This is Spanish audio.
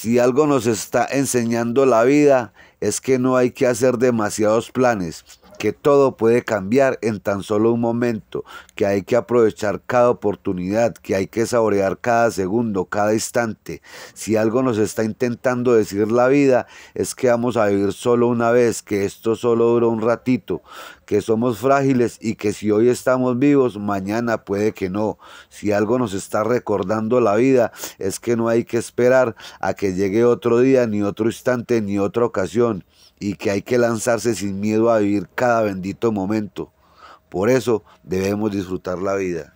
Si algo nos está enseñando la vida es que no hay que hacer demasiados planes que todo puede cambiar en tan solo un momento, que hay que aprovechar cada oportunidad, que hay que saborear cada segundo, cada instante. Si algo nos está intentando decir la vida, es que vamos a vivir solo una vez, que esto solo dura un ratito, que somos frágiles y que si hoy estamos vivos, mañana puede que no. Si algo nos está recordando la vida, es que no hay que esperar a que llegue otro día, ni otro instante, ni otra ocasión, y que hay que lanzarse sin miedo a vivir cada bendito momento. Por eso debemos disfrutar la vida.